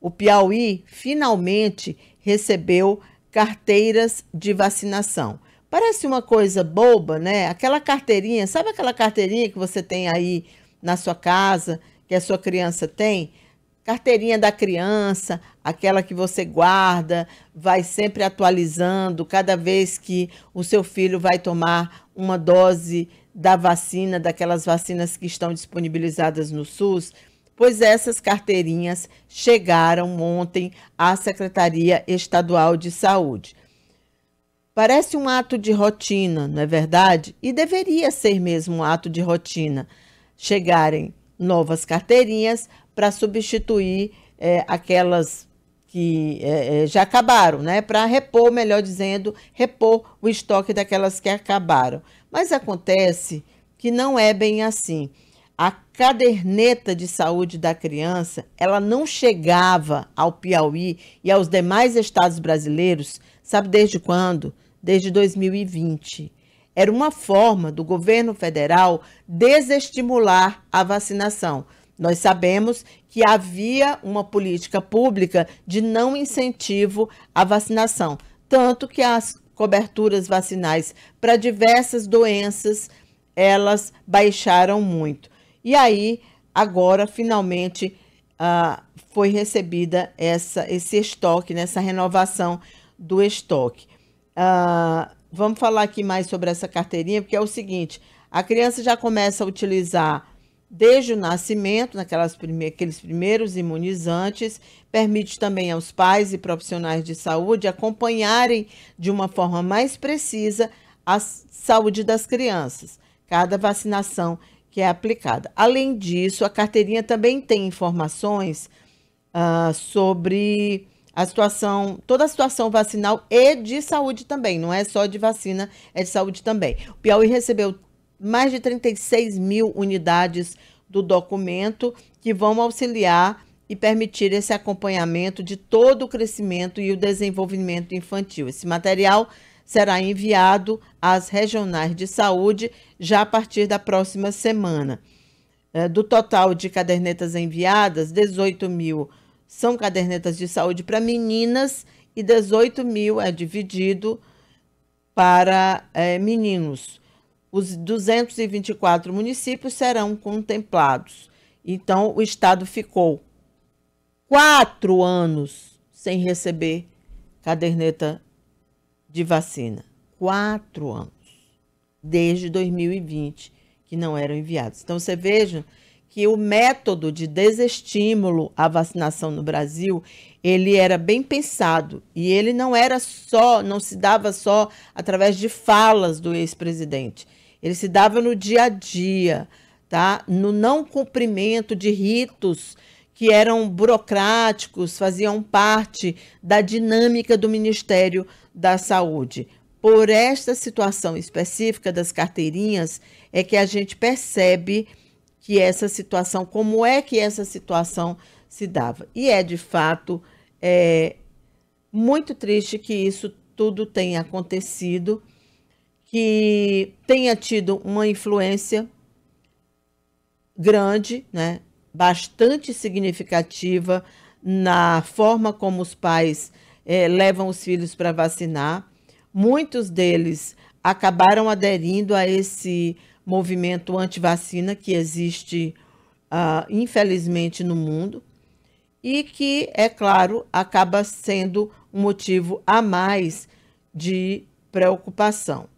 o Piauí finalmente recebeu carteiras de vacinação. Parece uma coisa boba, né? Aquela carteirinha, sabe aquela carteirinha que você tem aí na sua casa, que a sua criança tem? Carteirinha da criança, aquela que você guarda, vai sempre atualizando cada vez que o seu filho vai tomar uma dose da vacina, daquelas vacinas que estão disponibilizadas no SUS pois essas carteirinhas chegaram ontem à Secretaria Estadual de Saúde. Parece um ato de rotina, não é verdade? E deveria ser mesmo um ato de rotina chegarem novas carteirinhas para substituir é, aquelas que é, já acabaram, né? Para repor, melhor dizendo, repor o estoque daquelas que acabaram. Mas acontece que não é bem assim a caderneta de saúde da criança, ela não chegava ao Piauí e aos demais estados brasileiros, sabe desde quando? Desde 2020. Era uma forma do governo federal desestimular a vacinação. Nós sabemos que havia uma política pública de não incentivo à vacinação, tanto que as coberturas vacinais para diversas doenças elas baixaram muito. E aí, agora, finalmente, uh, foi recebida essa, esse estoque, nessa né, renovação do estoque. Uh, vamos falar aqui mais sobre essa carteirinha, porque é o seguinte: a criança já começa a utilizar desde o nascimento, naquelas prime aqueles primeiros imunizantes, permite também aos pais e profissionais de saúde acompanharem de uma forma mais precisa a saúde das crianças. Cada vacinação que é aplicada. Além disso, a carteirinha também tem informações uh, sobre a situação, toda a situação vacinal e de saúde também, não é só de vacina, é de saúde também. O Piauí recebeu mais de 36 mil unidades do documento que vão auxiliar e permitir esse acompanhamento de todo o crescimento e o desenvolvimento infantil. Esse material será enviado às regionais de saúde já a partir da próxima semana. É, do total de cadernetas enviadas, 18 mil são cadernetas de saúde para meninas e 18 mil é dividido para é, meninos. Os 224 municípios serão contemplados. Então, o Estado ficou quatro anos sem receber caderneta de vacina. Quatro anos. Desde 2020, que não eram enviados. Então, você veja que o método de desestímulo à vacinação no Brasil, ele era bem pensado e ele não era só, não se dava só através de falas do ex-presidente. Ele se dava no dia a dia, tá? No não cumprimento de ritos que eram burocráticos, faziam parte da dinâmica do Ministério da Saúde. Por esta situação específica das carteirinhas, é que a gente percebe que essa situação, como é que essa situação se dava. E é de fato é, muito triste que isso tudo tenha acontecido, que tenha tido uma influência grande, né? bastante significativa na forma como os pais é, levam os filhos para vacinar. Muitos deles acabaram aderindo a esse movimento anti-vacina que existe, uh, infelizmente, no mundo, e que, é claro, acaba sendo um motivo a mais de preocupação.